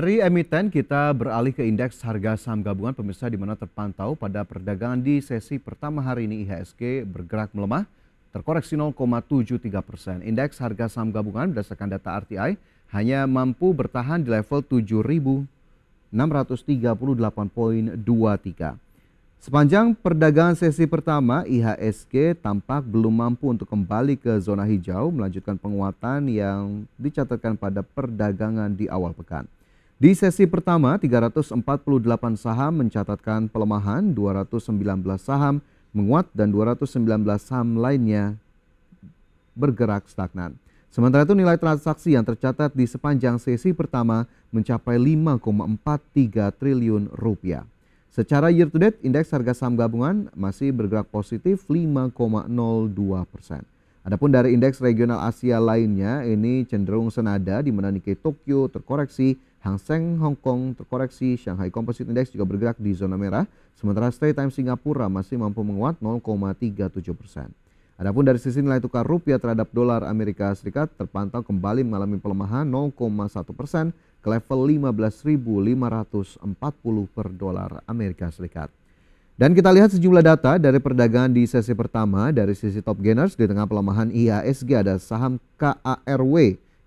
Dari emiten kita beralih ke indeks harga saham gabungan pemirsa di mana terpantau pada perdagangan di sesi pertama hari ini IHSG bergerak melemah terkoreksi 0,73 persen. Indeks harga saham gabungan berdasarkan data RTI hanya mampu bertahan di level 7.638.23. Sepanjang perdagangan sesi pertama, IHSG tampak belum mampu untuk kembali ke zona hijau melanjutkan penguatan yang dicatatkan pada perdagangan di awal pekan. Di sesi pertama, 348 saham mencatatkan pelemahan, 219 saham menguat dan 219 saham lainnya bergerak stagnan. Sementara itu nilai transaksi yang tercatat di sepanjang sesi pertama mencapai 5,43 triliun rupiah. Secara year to date, indeks harga saham gabungan masih bergerak positif 5,02 persen. Adapun dari indeks regional Asia lainnya, ini cenderung senada di mana Nikkei Tokyo terkoreksi Hang Seng Hong Kong terkoreksi, Shanghai Composite Index juga bergerak di zona merah, sementara Stay Time Singapura masih mampu menguat 0,37 persen. Adapun dari sisi nilai tukar rupiah terhadap dolar Amerika Serikat terpantau kembali mengalami pelemahan 0,1 persen ke level 15.540 per dolar Amerika Serikat. Dan kita lihat sejumlah data dari perdagangan di sesi pertama dari sisi top gainers di tengah pelemahan IASG ada saham KARW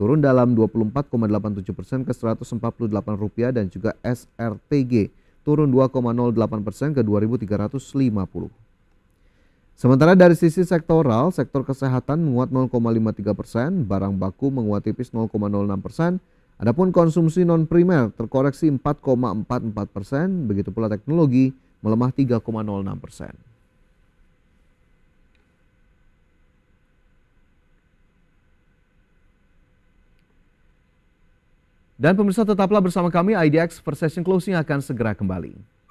turun dalam 24,87 persen ke 148 rupiah dan juga SRTG turun 2,08 persen ke 2350. Sementara dari sisi sektoral, sektor kesehatan menguat 0,53 persen, barang baku menguat tipis 0,06 persen, adapun konsumsi non primer terkoreksi 4,44 persen, begitu pula teknologi melemah 3,06 persen. Dan pemirsa tetaplah bersama kami IDX Per Session Closing akan segera kembali.